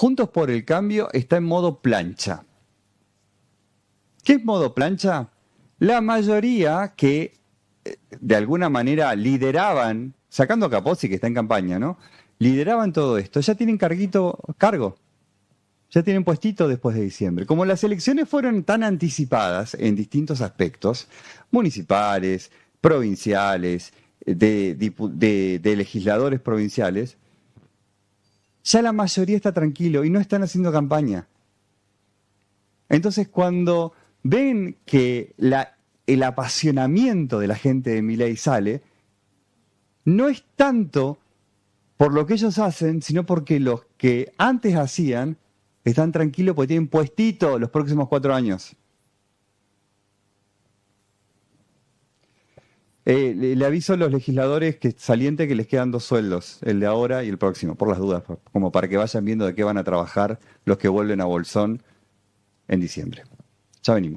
Juntos por el Cambio está en modo plancha. ¿Qué es modo plancha? La mayoría que eh, de alguna manera lideraban, sacando a Capozzi que está en campaña, ¿no? Lideraban todo esto, ya tienen carguito, cargo, ya tienen puestito después de diciembre. Como las elecciones fueron tan anticipadas en distintos aspectos, municipales, provinciales, de, de legisladores provinciales, ya la mayoría está tranquilo y no están haciendo campaña. Entonces, cuando ven que el apasionamiento de la gente de Miley sale, no es tanto por lo que ellos hacen, sino porque los que antes hacían están tranquilos porque tienen puestito los próximos cuatro años. Eh, le, le, aviso a los legisladores que saliente que les quedan dos sueldos, el de ahora y el próximo, por las dudas, como para que vayan viendo de qué van a trabajar los que vuelven a Bolsón en diciembre. Ya venimos.